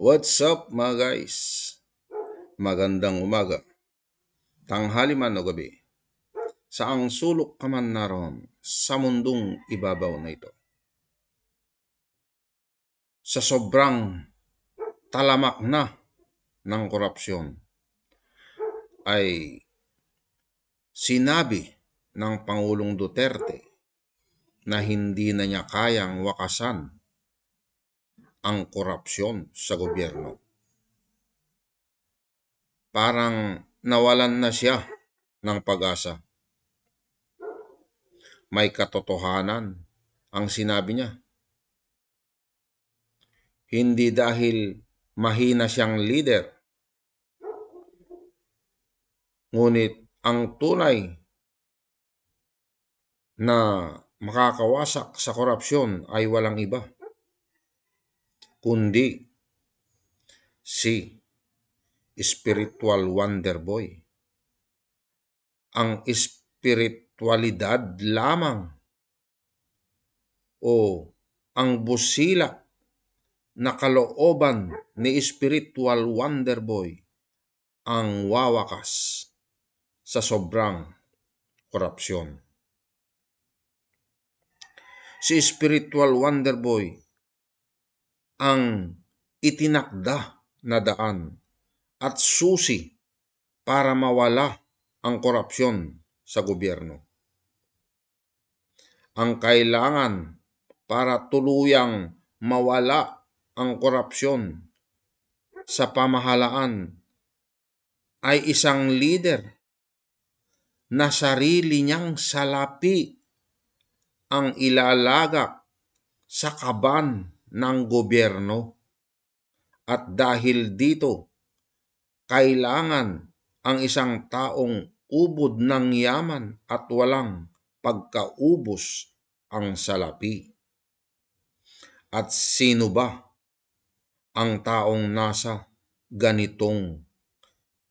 What's up mga guys? Magandang umaga, tanghali man o gabi, saang sulok ka man naroon sa mundong ibabaw na ito. Sa sobrang talamak na ng korupsyon ay sinabi ng Pangulong Duterte na hindi na niya kayang wakasan ang korupsyon sa gobyerno. Parang nawalan na siya ng pag-asa. May katotohanan ang sinabi niya. Hindi dahil mahina siyang leader. Ngunit ang tunay na makakawasak sa korupsyon ay walang iba kundi si spiritual wonder boy. Ang spiritualidad lamang o ang busila na kalooban ni spiritual wonder boy ang wawakas sa sobrang korupsyon. Si spiritual wonder boy ang itinakda na daan at susi para mawala ang korupsyon sa gobyerno. Ang kailangan para tuluyang mawala ang korupsyon sa pamahalaan ay isang leader na sarili niyang salapi ang ilalagak sa kaban ng gobyerno. At dahil dito, kailangan ang isang taong ubod ng yaman at walang pagkaubos ang salapi. At sino ba ang taong nasa ganitong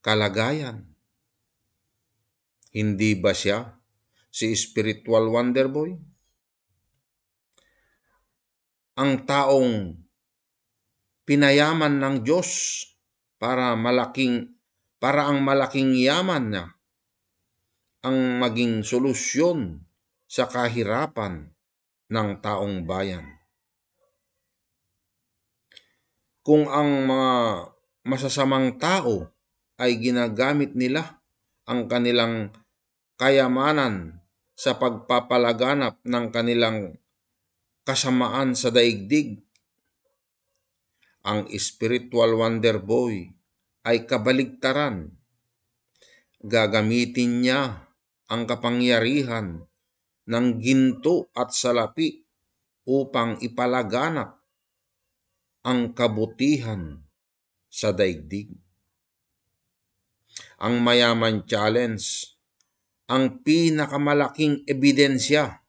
kalagayan? Hindi ba siya si spiritual wonder boy? ang taong pinayaman ng Diyos para malaking para ang malaking yaman niya ang maging solusyon sa kahirapan ng taong bayan. Kung ang mga masasamang tao ay ginagamit nila ang kanilang kayamanan sa pagpapalaganap ng kanilang kasamaan sa daigdig. Ang spiritual wonder boy ay kabaligtaran. Gagamitin niya ang kapangyarihan ng ginto at salapi upang ipalaganap ang kabutihan sa daigdig. Ang mayaman challenge, ang pinakamalaking ebidensya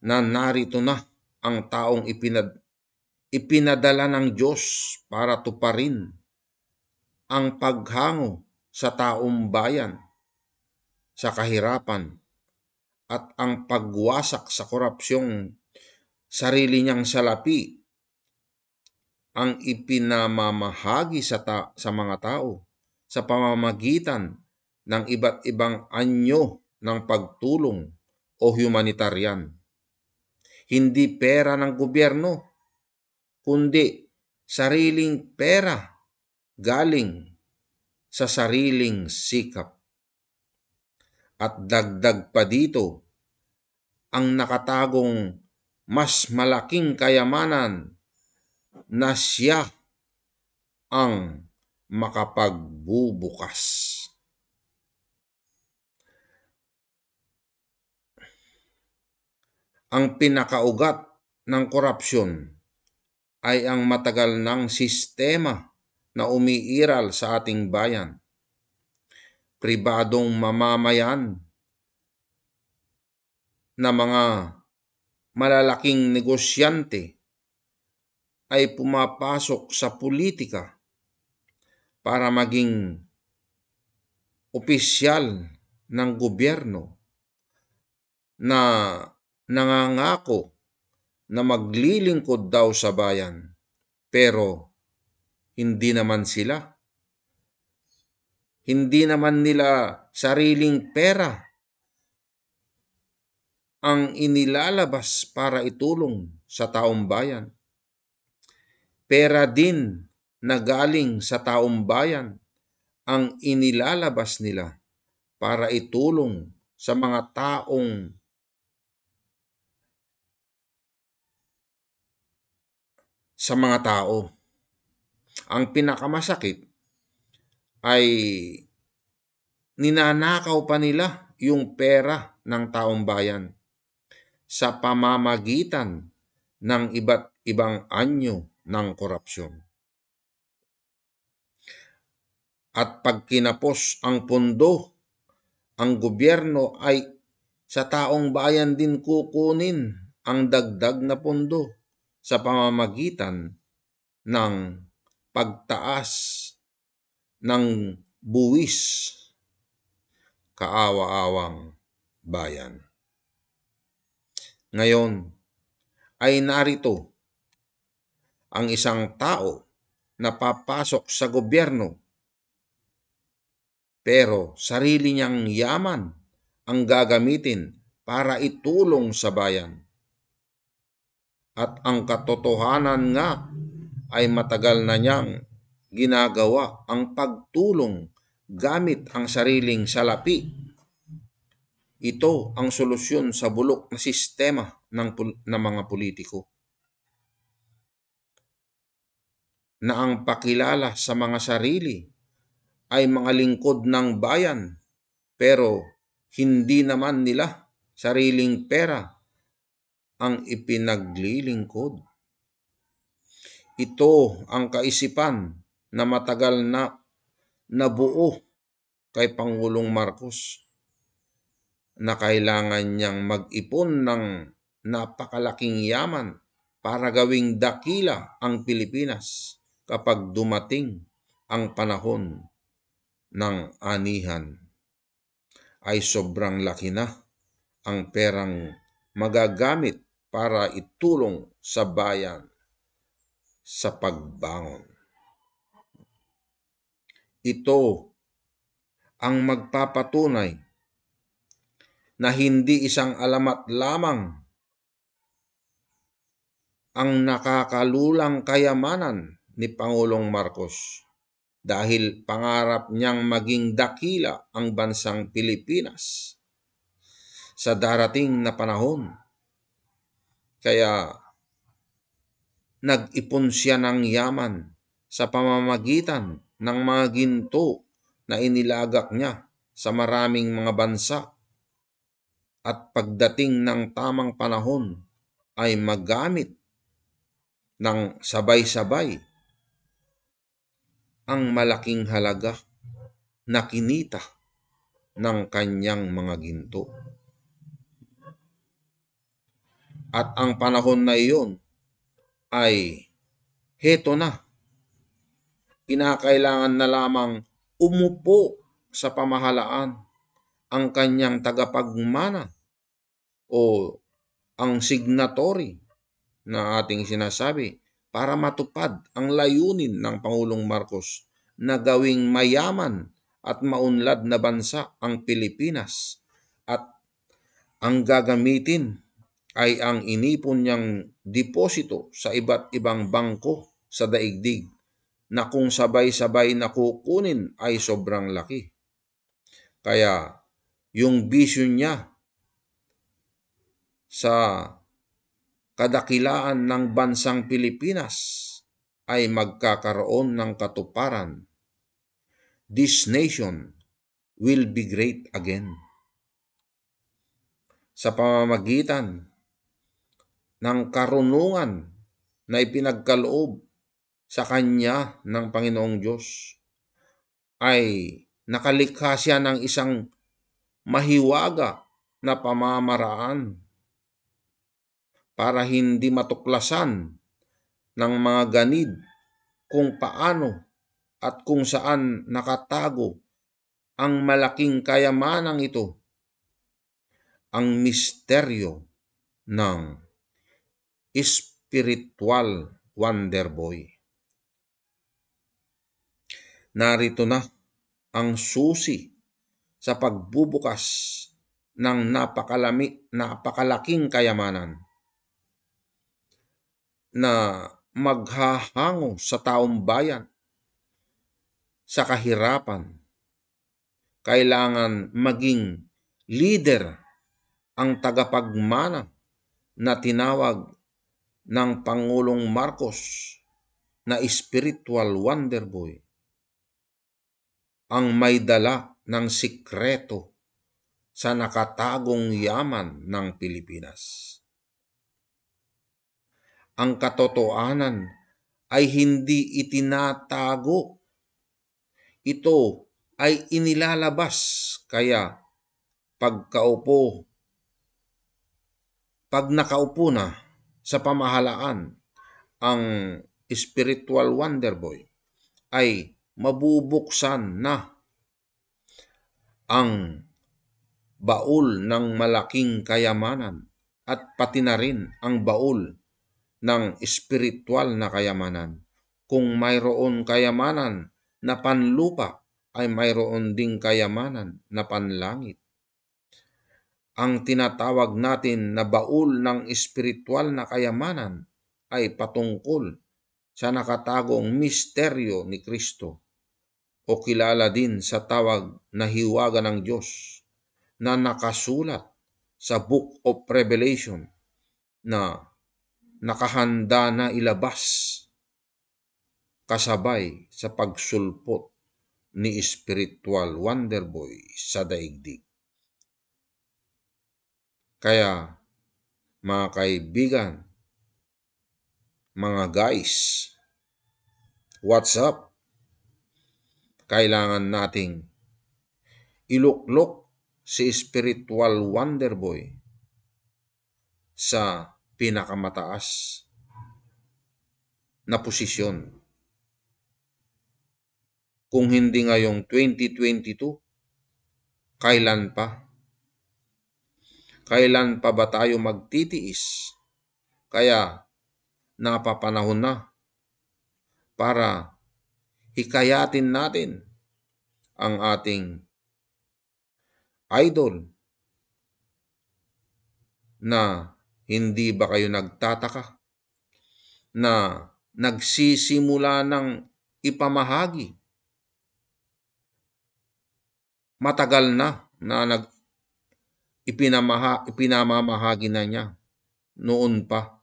na narito na ang taong ipinad, ipinadala ng Diyos para tuparin ang paghango sa taong bayan, sa kahirapan, at ang pagwasak sa korupsyong sarili niyang salapi ang ipinamamahagi sa, ta- sa mga tao sa pamamagitan ng iba't ibang anyo ng pagtulong o humanitarian hindi pera ng gobyerno, kundi sariling pera galing sa sariling sikap. At dagdag pa dito, ang nakatagong mas malaking kayamanan na siya ang makapagbubukas. ang pinakaugat ng korupsyon ay ang matagal ng sistema na umiiral sa ating bayan. Pribadong mamamayan na mga malalaking negosyante ay pumapasok sa politika para maging opisyal ng gobyerno na nangangako na maglilingkod daw sa bayan, pero hindi naman sila. Hindi naman nila sariling pera ang inilalabas para itulong sa taong bayan. Pera din na galing sa taong bayan ang inilalabas nila para itulong sa mga taong sa mga tao. Ang pinakamasakit ay ninanakaw pa nila yung pera ng taong bayan sa pamamagitan ng iba't ibang anyo ng korupsyon. At pag kinapos ang pundo, ang gobyerno ay sa taong bayan din kukunin ang dagdag na pundo sa pamamagitan ng pagtaas ng buwis kaawa-awang bayan. Ngayon ay narito ang isang tao na papasok sa gobyerno pero sarili niyang yaman ang gagamitin para itulong sa bayan at ang katotohanan nga ay matagal na niyang ginagawa ang pagtulong gamit ang sariling salapi. Ito ang solusyon sa bulok na sistema ng, ng mga politiko. Na ang pakilala sa mga sarili ay mga lingkod ng bayan pero hindi naman nila sariling pera ang ipinaglilingkod. Ito ang kaisipan na matagal na nabuo kay Pangulong Marcos na kailangan niyang mag-ipon ng napakalaking yaman para gawing dakila ang Pilipinas kapag dumating ang panahon ng anihan. Ay sobrang laki na ang perang magagamit para itulong sa bayan sa pagbangon. Ito ang magpapatunay na hindi isang alamat lamang ang nakakalulang kayamanan ni Pangulong Marcos dahil pangarap niyang maging dakila ang bansang Pilipinas sa darating na panahon kaya nag-ipon siya ng yaman sa pamamagitan ng mga ginto na inilagak niya sa maraming mga bansa at pagdating ng tamang panahon ay magamit ng sabay-sabay ang malaking halaga na kinita ng kanyang mga ginto. At ang panahon na iyon ay heto na. Kinakailangan na lamang umupo sa pamahalaan ang kanyang tagapagmana o ang signatory na ating sinasabi para matupad ang layunin ng Pangulong Marcos na gawing mayaman at maunlad na bansa ang Pilipinas at ang gagamitin ay ang inipon niyang deposito sa iba't ibang bangko sa daigdig na kung sabay-sabay na kukunin ay sobrang laki. Kaya yung vision niya sa kadakilaan ng bansang Pilipinas ay magkakaroon ng katuparan. This nation will be great again. Sa pamamagitan ng karunungan na ipinagkaloob sa kanya ng Panginoong Diyos ay nakalikha siya ng isang mahiwaga na pamamaraan para hindi matuklasan ng mga ganid kung paano at kung saan nakatago ang malaking kayamanang ito, ang misteryo ng spiritual wonder boy. Narito na ang susi sa pagbubukas ng napakalami, napakalaking kayamanan na maghahango sa taong bayan sa kahirapan. Kailangan maging leader ang tagapagmana na tinawag ng Pangulong Marcos na spiritual wonder boy ang may dala ng sikreto sa nakatagong yaman ng Pilipinas. Ang katotohanan ay hindi itinatago. Ito ay inilalabas kaya pagkaupo, pag nakaupo na, sa pamahalaan ang spiritual wonder boy ay mabubuksan na ang baul ng malaking kayamanan at pati na rin ang baul ng spiritual na kayamanan. Kung mayroon kayamanan na panlupa ay mayroon ding kayamanan na panlangit. Ang tinatawag natin na baul ng espiritual na kayamanan ay patungkol sa nakatagong misteryo ni Kristo o kilala din sa tawag na hiwaga ng Diyos na nakasulat sa Book of Revelation na nakahanda na ilabas kasabay sa pagsulpot ni Spiritual Wonderboy sa daigdig. Kaya, mga kaibigan, mga guys, what's up? Kailangan nating iluklok si spiritual wonder boy sa pinakamataas na posisyon. Kung hindi ngayong 2022, kailan pa? Kailan pa ba tayo magtitiis? Kaya napapanahon na para hikayatin natin ang ating idol na hindi ba kayo nagtataka na nagsisimula ng ipamahagi matagal na na nag ipinamaha, ipinamamahagi na niya noon pa.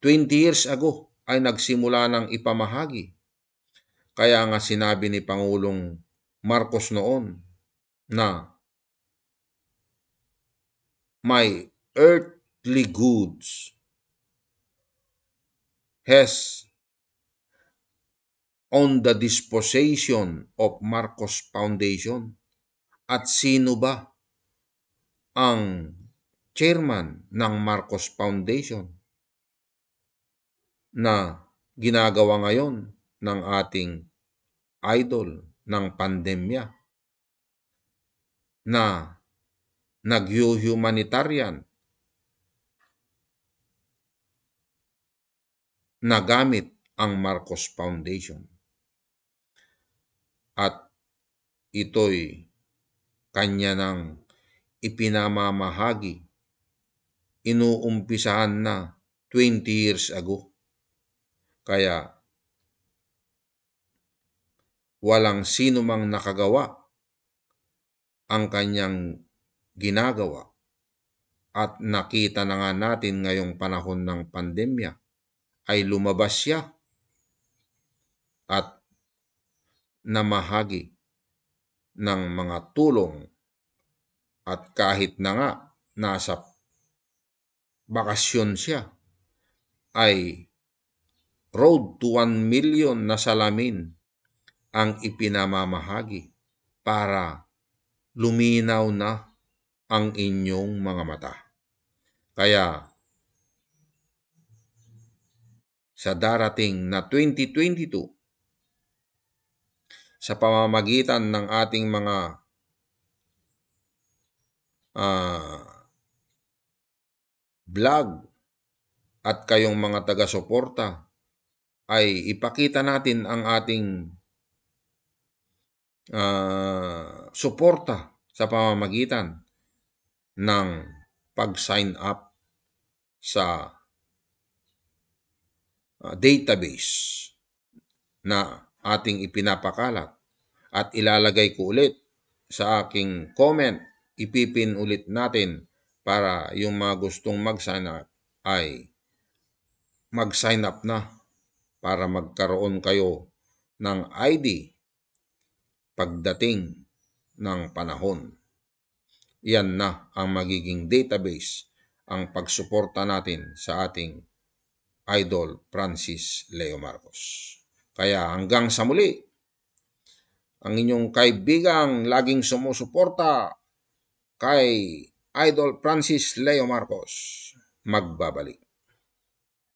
20 years ago ay nagsimula ng ipamahagi. Kaya nga sinabi ni Pangulong Marcos noon na my earthly goods has on the disposition of Marcos Foundation. At sino ba ang chairman ng Marcos Foundation na ginagawa ngayon ng ating idol ng pandemya na nag-humanitarian na gamit ang Marcos Foundation. At ito'y kanya ng ipinamamahagi. Inuumpisahan na 20 years ago. Kaya walang sino mang nakagawa ang kanyang ginagawa at nakita na nga natin ngayong panahon ng pandemya ay lumabas siya at namahagi ng mga tulong at kahit na nga nasa bakasyon siya, ay road to 1 million na salamin ang ipinamamahagi para luminaw na ang inyong mga mata. Kaya sa darating na 2022, sa pamamagitan ng ating mga uh, vlog at kayong mga taga-suporta ay ipakita natin ang ating uh, suporta sa pamamagitan ng pag-sign up sa uh, database na ating ipinapakalat at ilalagay ko ulit sa aking comment ipipin ulit natin para yung mga gustong mag-sign up ay mag-sign up na para magkaroon kayo ng ID pagdating ng panahon. Yan na ang magiging database ang pagsuporta natin sa ating idol Francis Leo Marcos. Kaya hanggang sa muli, ang inyong kaibigang laging sumusuporta kay Idol Francis Leo Marcos magbabalik.